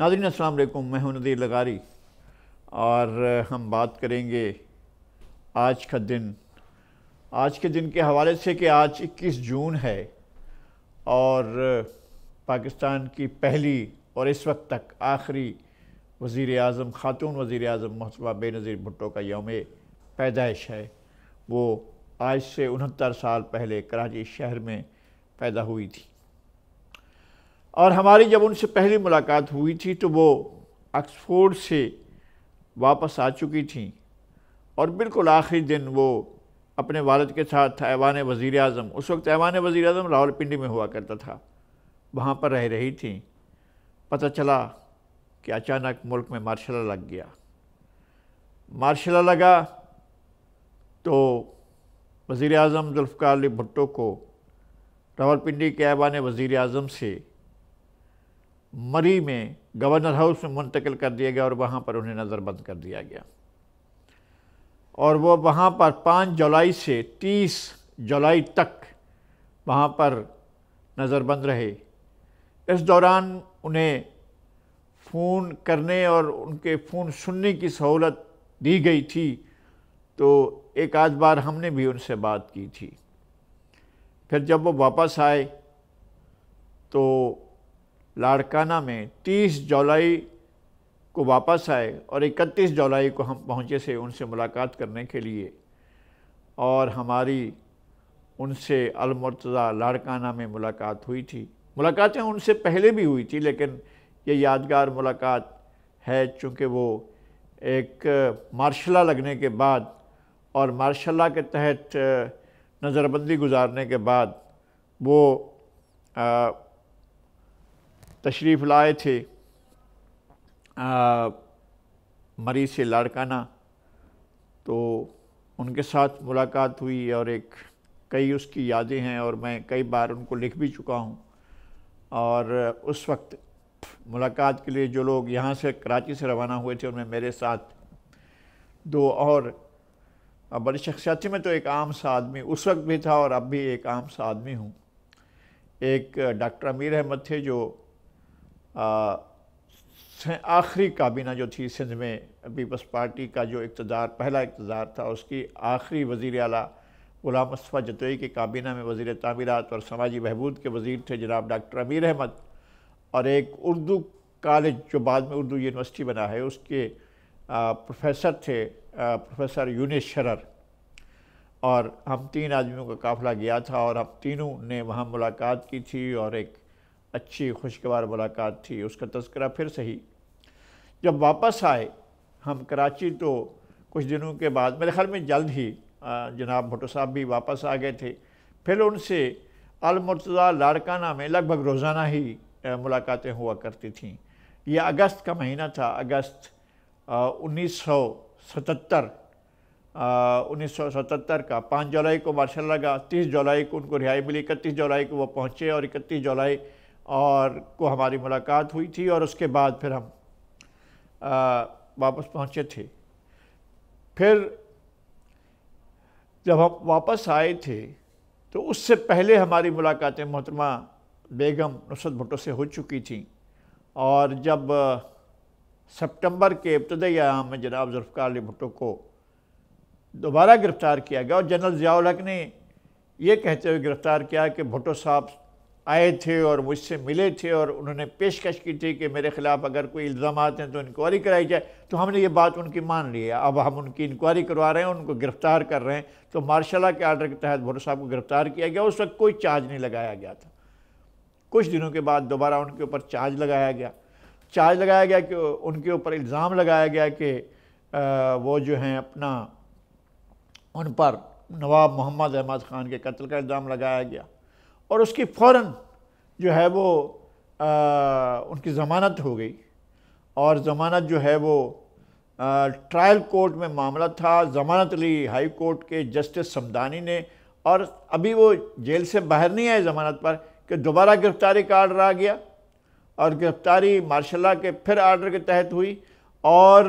नाजरीन असलकुम मैं हूं नदीर लगारी और हम बात करेंगे आज का दिन आज के दिन के हवाले से कि आज 21 जून है और पाकिस्तान की पहली और इस वक्त तक आखिरी वज़ी अजम ख़ातून वज़ी अजम महतबा बेनज़ीर भुट्टो का योम पैदाइश है वो आज से उनहत्तर साल पहले कराची शहर में पैदा हुई थी और हमारी जब उनसे पहली मुलाकात हुई थी तो वो ऑक्सफोर्ड से वापस आ चुकी थी और बिल्कुल आखिरी दिन वो अपने वालद के साथ ऐवान वज़ी अजम उस वक्त ऐवान वज़ी अजम रावलपिंडी में हुआ करता था वहाँ पर रह रही थी पता चला कि अचानक मुल्क में मार्शला लग गया मार्शला लगा तो वज़ी अजम जुल्फ़ार अली भुट्टो को रावलपिंडी के ऐवान वज़ी अजम से मरी में गवर्नर हाउस में मुंतकिल कर दिया गया और वहाँ पर उन्हें नज़रबंद कर दिया गया और वो वहाँ पर पाँच जुलाई से तीस जुलाई तक वहाँ पर नज़रबंद रहे इस दौरान उन्हें फ़ोन करने और उनके फ़ोन सुनने की सहूलत दी गई थी तो एक आध बार हमने भी उनसे बात की थी फिर जब वो वापस आए तो लाड़काना में 30 जुलाई को वापस आए और 31 जुलाई को हम पहुँचे से उनसे मुलाकात करने के लिए और हमारी उनसे अलमरतज़ा लाड़काना में मुलाकात हुई थी मुलाकातें उनसे पहले भी हुई थी लेकिन ये यादगार मुलाकात है चूँकि वो एक मार्शला लगने के बाद और मार्शला के तहत नज़रबंदी गुजारने के बाद वो आ, तशरीफ़ लाए थे मरीज़ से लाड़काना तो उनके साथ मुलाकात हुई और एक कई उसकी यादें हैं और मैं कई बार उनको लिख भी चुका हूँ और उस वक्त मुलाकात के लिए जो लोग यहाँ से कराची से रवाना हुए थे उनमें मेरे साथ दो और बड़ी शख्सियत में तो एक आम सा आदमी उस वक्त भी था और अब भी एक आम सा आदमी हूँ एक डॉक्टर अमीर अहमद थे जो आखिरी काबीना जो थी सिंध में पीपल्स पार्टी का जो इकतदार पहला इकतदार था उसकी आखिरी वज़ी अला गुलाम मुस्तफ़ा जतोई की काबीना में वज़ी तमीरत और समाजी बहबूद के वज़ीर थे जनाब डॉक्टर अमीर अहमद और एक उर्दू कॉलेज जो बाद में उर्दू यूनिवर्सिटी बना है उसके प्रोफेसर थे प्रोफेसर यूनिस शरर और हम तीन आदमियों का काफ़िला गया था और हम तीनों ने वहाँ मुलाकात की थी और एक अच्छी खुशगवार मुलाकात थी उसका तस्करा फिर सही जब वापस आए हम कराची तो कुछ दिनों के बाद मेरे ख्याल में जल्द ही जनाब भुटो साहब भी वापस आ गए थे फिर उनसे अलमरतज़ा लाड़काना में लगभग रोज़ाना ही मुलाकातें हुआ करती थीं यह अगस्त का महीना था अगस्त उन्नीस सौ सतहत्तर उन्नीस सौ सतहत्तर का पाँच जुलाई को मार्शल लगा तीस जुलाई को उनको रिहाई मिली इकतीस जुलाई को वो पहुँचे और इकतीस जुलाई और को हमारी मुलाकात हुई थी और उसके बाद फिर हम आ, वापस पहुँचे थे फिर जब हम वापस आए थे तो उससे पहले हमारी मुलाकातें मोहतरमा बेगम नुसरत भुट्टो से हो चुकी थी और जब सितंबर के इब्तदाई आयाम में जनाब जुल्फ़ार अली भुट्टो को दोबारा गिरफ़्तार किया गया और जनरल ज़ियाउल हक ने यह कहते हुए गिरफ़्तार किया कि भुट्टो साहब आए थे और मुझसे मिले थे और उन्होंने पेशकश की थी कि मेरे ख़िलाफ़ अगर कोई इल्ज़ाम हैं तो इंक्वायरी कराई जाए तो हमने ये बात उनकी मान ली है अब हम उनकी इंक्वायरी करवा रहे हैं उनको गिरफ़्तार कर रहे हैं तो मार्शाला के आर्डर के तहत भोटो साहब को गिरफ़्तार किया गया उस वक्त कोई चार्ज नहीं लगाया गया था कुछ दिनों के बाद दोबारा उनके ऊपर चार्ज लगाया गया चार्ज लगाया गया कि उनके ऊपर इल्ज़ाम लगाया गया कि वो जो हैं अपना उन पर नवाब मोहम्मद अहमद ख़ान के कत्ल का इल्ज़ाम लगाया गया और उसकी फ़ौर जो है वो आ, उनकी ज़मानत हो गई और ज़मानत जो है वो आ, ट्रायल कोर्ट में मामला था ज़मानत ली हाई कोर्ट के जस्टिस समदानी ने और अभी वो जेल से बाहर नहीं आए ज़मानत पर कि दोबारा गिरफ़्तारी का आर्डर आ गया और गिरफ़्तारी मार्शाला के फिर आर्डर के तहत हुई और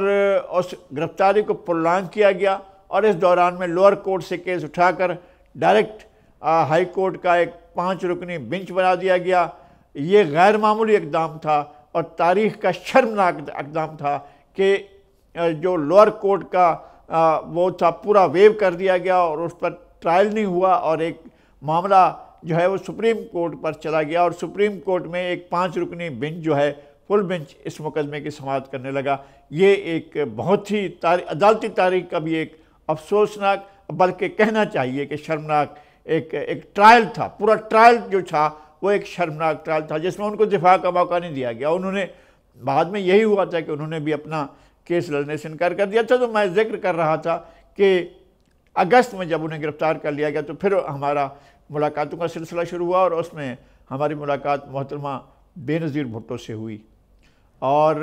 उस गिरफ़्तारी को प्रोलॉन्ग किया गया और इस दौरान में लोअर कोर्ट से केस उठाकर डायरेक्ट हाई कोर्ट का एक पाँच रुकनी बेंच बना दिया गया ये गैर मामूली इकदाम था और तारीख का शर्मनाक इकदाम था कि जो लोअर कोर्ट का वो था पूरा वेव कर दिया गया और उस पर ट्रायल नहीं हुआ और एक मामला जो है वो सुप्रीम कोर्ट पर चला गया और सुप्रीम कोर्ट में एक पाँच रुकनी बेंच जो है फुल बेंच इस मुकदमे की समाप्त करने लगा ये एक बहुत ही तारी, अदालती तारीख का भी एक अफसोसनाक बल्कि कहना चाहिए कि शर्मनाक एक एक ट्रायल था पूरा ट्रायल जो था वो एक शर्मनाक ट्रायल था जिसमें उनको दिफा का मौका नहीं दिया गया उन्होंने बाद में यही हुआ था कि उन्होंने भी अपना केस लड़ने से इनकार कर दिया था अच्छा, तो मैं जिक्र कर रहा था कि अगस्त में जब उन्हें गिरफ़्तार कर लिया गया तो फिर हमारा मुलाकातों का सिलसिला शुरू हुआ और उसमें हमारी मुलाकात मोहतरमा बेनज़ीर भुट्टो से हुई और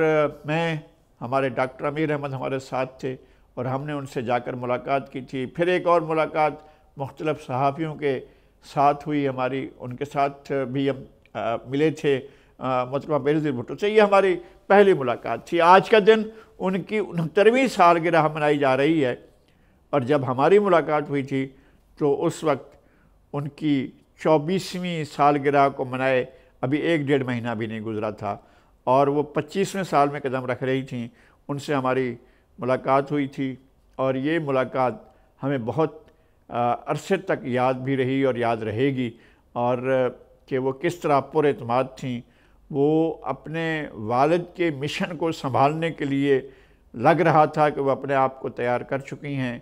मैं हमारे डॉक्टर अमीर अहमद हमारे साथ थे और हमने उनसे जाकर मुलाकात की थी फिर एक और मुलाकात मुख्तलफ़ सहाफ़ियों के साथ हुई हमारी उनके साथ भी हम आ, मिले थे मतलब बेरजी भुट्टो से ये हमारी पहली मुलाकात थी आज का दिन उनकी उनहत्तरवीं सालगिरह मनाई जा रही है और जब हमारी मुलाकात हुई थी तो उस वक्त उनकी चौबीसवीं सालगिरह को मनाए अभी एक डेढ़ महीना भी नहीं गुजरा था और वो पच्चीसवें साल में कदम रख रही थी उनसे हमारी मुलाकात हुई थी और ये मुलाकात हमें बहुत अरसे तक याद भी रही और याद रहेगी और कि वो किस तरह पुरमाद थीं वो अपने वालद के मिशन को संभालने के लिए लग रहा था कि वह अपने आप को तैयार कर चुकी हैं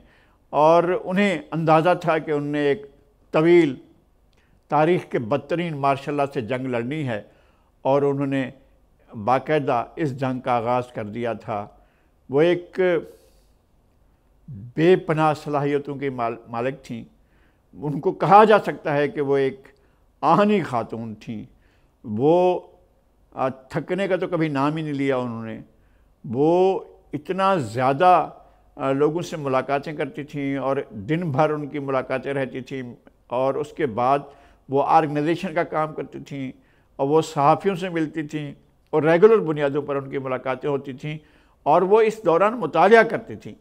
और उन्हें अंदाज़ा था कि उनने एक तवील तारीख़ के बदतरीन मार्शल से जंग लड़नी है और उन्होंने बाकायदा इस जंग का आगाज़ कर दिया था वो एक बेपनाह सलाहियतों के माल, मालिक थीं उनको कहा जा सकता है कि वो एक आहनी खातून थीं वो थकने का तो कभी नाम ही नहीं लिया उन्होंने वो इतना ज़्यादा लोगों से मुलाकातें करती थीं और दिन भर उनकी मुलाकातें रहती थीं और उसके बाद वो आर्गेनाइजेशन का काम करती थीं और वो सहाफ़ियों से मिलती थीं और रेगुलर बुनियादों पर उनकी मुलाकातें होती थीं और वो इस दौरान मुताल करती थीं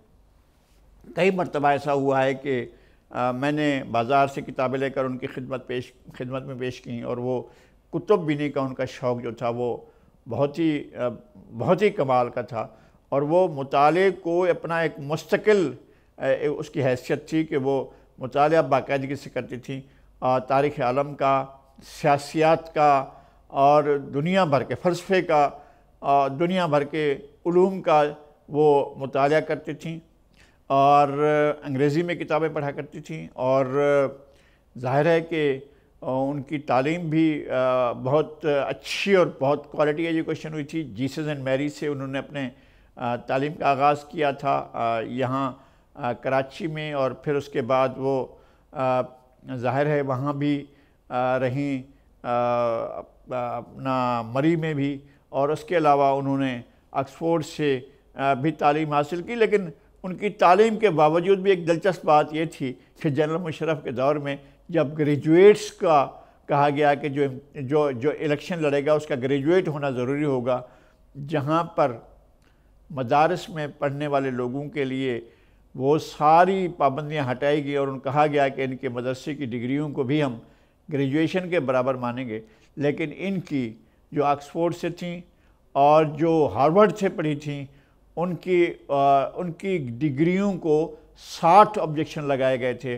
कई मरतबा ऐसा हुआ है कि आ, मैंने बाज़ार से किताबें लेकर उनकी खिदमत पेश खिदमत में पेश की और वो कुतुब बीनी का उनका शौक़ जो था वो बहुत ही बहुत ही कमाल का था और वो मुताले को अपना एक मुस्तकिल उसकी हैसियत थी कि वो मुताल बाकायदगी से करती थी तारीख़ आलम का सियासियात का और दुनिया भर के फ़लसफ़े का दुनिया भर के ूम का वो मताल करती थी और अंग्रेज़ी में किताबें पढ़ा करती थी और जाहिर है कि उनकी तालीम भी बहुत अच्छी और बहुत क्वालिटी एजुकेशन हुई थी जीसस एंड मैरी से उन्होंने अपने तालीम का आगाज़ किया था यहाँ कराची में और फिर उसके बाद वो ज़ाहिर है वहाँ भी रहीं अपना मरी में भी और उसके अलावा उन्होंने ऑक्सफोर्ड से भी तालीम हासिल की लेकिन उनकी तालीम के बावजूद भी एक दिलचस्प बात यह थी कि जनरल मुशरफ के दौर में जब ग्रेजुएट्स का कहा गया कि जो जो जो इलेक्शन लड़ेगा उसका ग्रेजुएट होना ज़रूरी होगा जहाँ पर मदारस में पढ़ने वाले लोगों के लिए वो सारी पाबंदियाँ हटाई गई और उन कहा गया कि इनके मदरसे की डिग्रियों को भी हम ग्रेजुएशन के बराबर मानेंगे लेकिन इनकी जो ऑक्सफोर्ड से थी और जो हार्वर्ड से पढ़ी थी उनकी आ, उनकी डिग्रियों को साठ ऑब्जेक्शन लगाए गए थे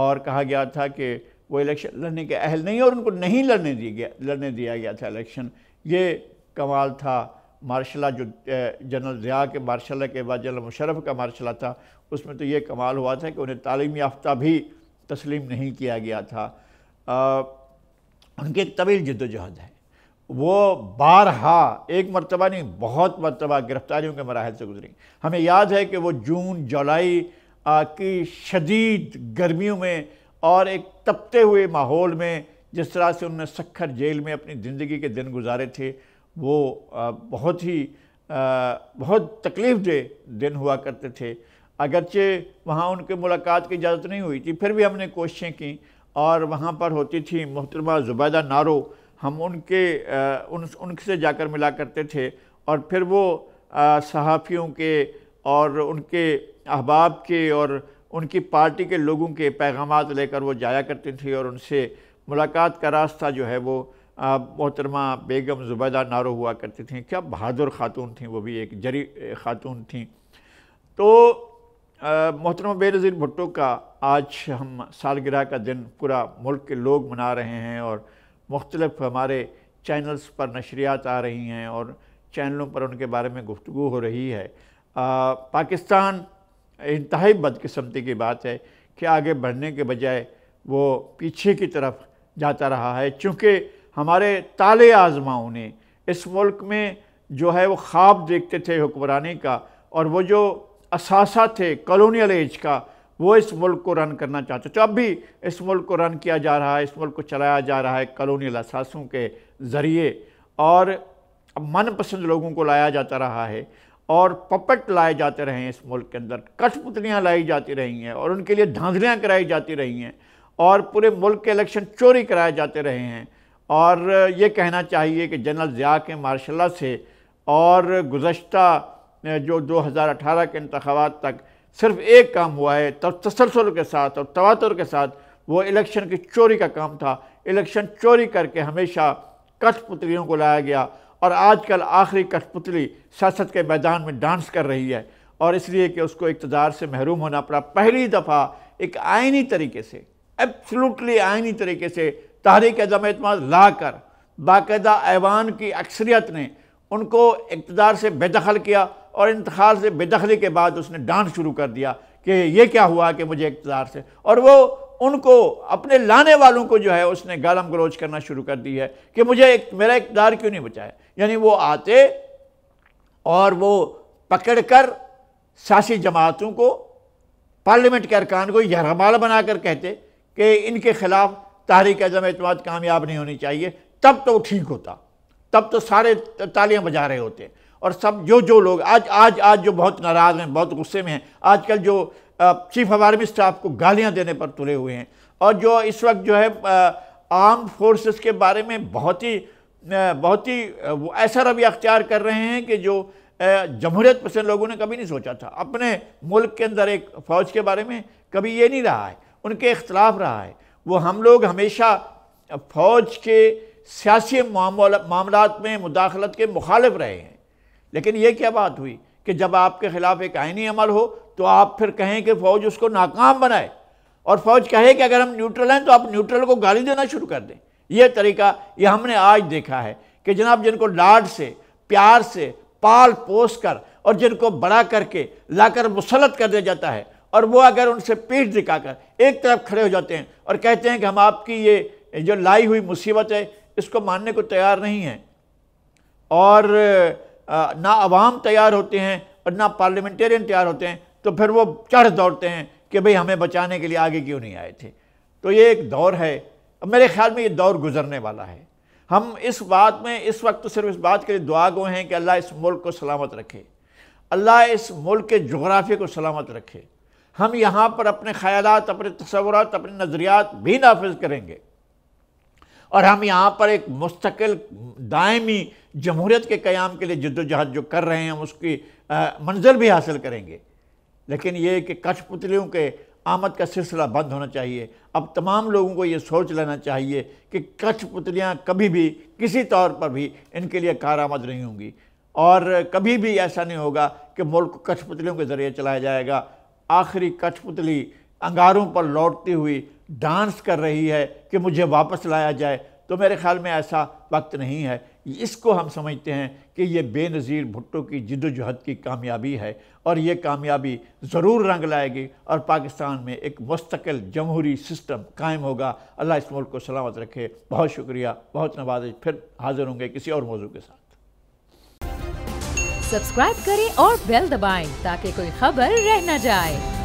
और कहा गया था कि वो इलेक्शन लड़ने के अहल नहीं और उनको नहीं लड़ने दिया गया लड़ने दिया गया था इलेक्शन ये कमाल था मार्शला जो जनरल ज़िया के मार्शला के बाद जनरल मुशरफ का मार्शला था उसमें तो ये कमाल हुआ था कि उन्हें तालीम याफ्ता भी तस्लीम नहीं किया गया था आ, उनकी एक तवील जद्दोजहद है वो बारहा एक मरतबा नहीं बहुत मरतबा गिरफ़्तारियों के मराहल से गुजरी हमें याद है कि वो जून जुलाई की शदीद गर्मियों में और एक तपते हुए माहौल में जिस तरह से उन्होंने सखर जेल में अपनी ज़िंदगी के दिन गुजारे थे वो बहुत ही बहुत तकलीफ दे दिन हुआ करते थे अगरचे वहाँ उनके मुलाकात की इजाज़त नहीं हुई थी फिर भी हमने कोशिशें की और वहाँ पर होती थी मोहतरमा ज़ुबैदा नारो हम उनके उन उनसे जाकर मिला करते थे और फिर वो सहाफ़ियों के और उनके अहबाब के और उनकी पार्टी के लोगों के पैगाम लेकर वो जाया करती थी और उनसे मुलाकात का रास्ता जो है वो मोहतरमा बेगम ज़ुबैदा नारो हुआ करती थी क्या बहादुर ख़ातून थी वो भी एक जरी ख़ातून थी तो मोहतरमा बेनज़ीर भुट्टो का आज हम सालगिरह का दिन पूरा मुल्क के लोग मना रहे हैं और मुख्तलफ़ हमारे चैनल्स पर नशरियात आ रही हैं और चैनलों पर उनके बारे में गुफ्तु हो रही है आ, पाकिस्तान इंतहाई बदकस्मती की बात है कि आगे बढ़ने के बजाय वो पीछे की तरफ जाता रहा है चूँकि हमारे ताले आजमाओं ने इस मुल्क में जो है वो ख्वाब देखते थे हुक्मरानी का और वो जो असासा थे कॉलोनियल एज का वो इस मुल्क को रन करना चाहते तो अब भी इस मुल्क को रन किया जा रहा है इस मुल्क को चलाया जा रहा है कॉलोनियल असासों के ज़रिए और मनपसंद लोगों को लाया जाता रहा है और पपट लाए जाते रहे हैं इस मुल्क के अंदर कठपुतलियाँ लाई जाती रही हैं और उनके लिए धांधलियाँ कराई जाती रही हैं और पूरे मुल्क के इलेक्शन चोरी कराए जाते रहे हैं और ये कहना चाहिए कि जनरल ज़िया के मार्शल से और गुज्त जो 2018 के इंतबात तक सिर्फ एक काम हुआ है तब तसलसल के साथ और तवातर के साथ वो इलेक्शन की चोरी का काम था इलेक्शन चोरी करके हमेशा कठपुतलियों को लाया गया और आजकल आखिरी कठपुतली सियासत के मैदान में डांस कर रही है और इसलिए कि उसको इकतदार से महरूम होना पड़ा पहली दफ़ा एक आइनी तरीके से एब्सलूटली आइनी तरीके से तहरीक अदम एतम ला कर बाकायदा ऐवान की अक्सरियत ने उनको इकतदार से बेदखल किया और इंतकाल से बेदखली के बाद उसने डांस शुरू कर दिया कि ये क्या हुआ कि मुझे इकतदार से और वो उनको अपने लाने वालों को जो है उसने गालम गलोच करना शुरू कर दी है कि मुझे एक, मेरा इकतदार क्यों नहीं बचाए यानी वो आते और वो पकड़ कर सियासी जमातों को पार्लियामेंट के अरकान को यहमाल बनाकर कहते कि इनके ख़िलाफ़ तहरीक अजम अतम कामयाब नहीं होनी चाहिए तब तो ठीक होता तब तो सारे तालियां बजा रहे होते और सब जो जो लोग आज आज आज जो बहुत नाराज़ हैं बहुत गुस्से में हैं आजकल जो चीफ ऑफ आर्मी स्टाफ को गालियां देने पर तुले हुए हैं और जो इस वक्त जो है आर्म फोर्सेस के बारे में बहुत ही बहुत ही वो ऐसा रवैया अख्तियार कर रहे हैं कि जो जमहूरियत पसंद लोगों ने कभी नहीं सोचा था अपने मुल्क के अंदर एक फ़ौज के बारे में कभी ये नहीं रहा है उनके अख्तलाफ रहा है वो हम लोग हमेशा फ़ौज के सियासी मामला में मुदाखलत के मुखालफ रहे हैं लेकिन ये क्या बात हुई कि जब आपके ख़िलाफ़ एक आइनी अमल हो तो आप फिर कहें कि फ़ौज उसको नाकाम बनाए और फ़ौज कहे कि अगर हम न्यूट्रल हैं तो आप न्यूट्रल को गाली देना शुरू कर दें ये तरीका ये हमने आज देखा है कि जनाब जिनको लाड से प्यार से पाल पोस कर और जिनको बड़ा करके लाकर मुसलत कर दिया जाता है और वो अगर उनसे पीठ दिखाकर एक तरफ खड़े हो जाते हैं और कहते हैं कि हम आपकी ये जो लाई हुई मुसीबत है इसको मानने को तैयार नहीं है और ना आवाम तैयार होते हैं और ना पार्लियामेंटेरियन तैयार होते हैं तो फिर वो चढ़ दौड़ते हैं कि भाई हमें बचाने के लिए आगे क्यों नहीं आए थे तो ये एक दौर है मेरे ख्याल में ये दौर गुजरने वाला है हम इस बात में इस वक्त तो सिर्फ इस बात के लिए दुआ गो हैं कि अल्लाह इस मुल्क को सलामत रखे अल्लाह इस मुल्क के जोग्राफी को सलामत रखे हम यहाँ पर अपने ख्याल अपने तस्वरत अपने नज़रियात भी नाफज करेंगे और हम यहाँ पर एक मुस्तकिल दायमी जमहूरीत के क़्याम के लिए जद्दोजहद जो कर रहे हैं हम उसकी मंज़र भी हासिल करेंगे लेकिन ये कि कठपुतलियों के आमद का सिलसिला बंद होना चाहिए अब तमाम लोगों को ये सोच लेना चाहिए कि कठपुतलियाँ कभी भी किसी तौर पर भी इनके लिए कारामद नहीं होंगी और कभी भी ऐसा नहीं होगा कि मुल्क को कठपुतलियों के ज़रिए चलाया जाएगा आखिरी कठपुतली अंगारों पर लौटती हुई डांस कर रही है कि मुझे वापस लाया जाए तो मेरे ख्याल में ऐसा वक्त नहीं है इसको हम समझते हैं कि ये बेनज़ीर भुट्टो की जद्दोजहद की कामयाबी है और ये कामयाबी ज़रूर रंग लाएगी और पाकिस्तान में एक मुस्तकिल जमहूरी सिस्टम कायम होगा अल्लाह इस मुल्क को सलामत रखे बहुत शुक्रिया बहुत नवाज फिर हाजिर होंगे किसी और मौजू के साथ सब्सक्राइब करें और बेल दबाएं ताकि कोई खबर रह न जाए